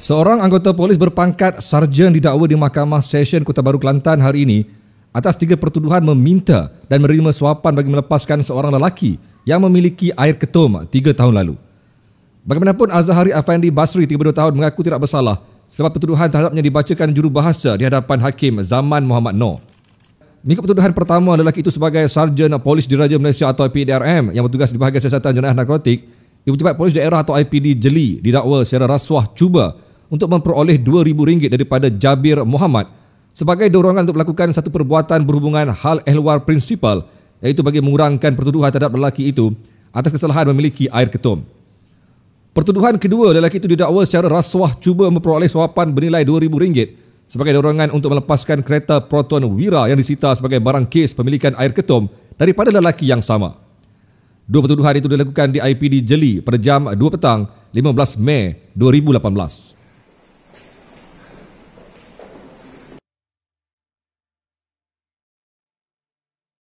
Seorang anggota polis berpangkat sarjan didakwa di Mahkamah Session Kota Baru Kelantan hari ini atas tiga pertuduhan meminta dan menerima suapan bagi melepaskan seorang lelaki yang memiliki air ketum tiga tahun lalu. Bagaimanapun Azhari Afandi Basri 32 tahun mengaku tidak bersalah sebab pertuduhan terhadapnya dibacakan jurubahasa di hadapan Hakim Zaman Muhammad Noor. Mengikut pertuduhan pertama lelaki itu sebagai Sarjan Polis Diraja Malaysia atau IPDRM yang bertugas di bahagian siasatan jenayah narkotik, Ibu Tibat Polis Daerah atau IPD Jeli didakwa secara rasuah cuba untuk memperoleh rm ringgit daripada Jabir Muhammad sebagai dorongan untuk melakukan satu perbuatan berhubungan hal ehwal prinsipal iaitu bagi mengurangkan pertuduhan terhadap lelaki itu atas kesalahan memiliki air ketum. Pertuduhan kedua lelaki itu didakwa secara rasuah cuba memperoleh suapan bernilai rm ringgit sebagai dorongan untuk melepaskan kereta Proton Wira yang disita sebagai barang kes pemilikan air ketum daripada lelaki yang sama. Dua pertuduhan itu dilakukan di IPD Jeli pada jam 2 petang 15 Mei 2018.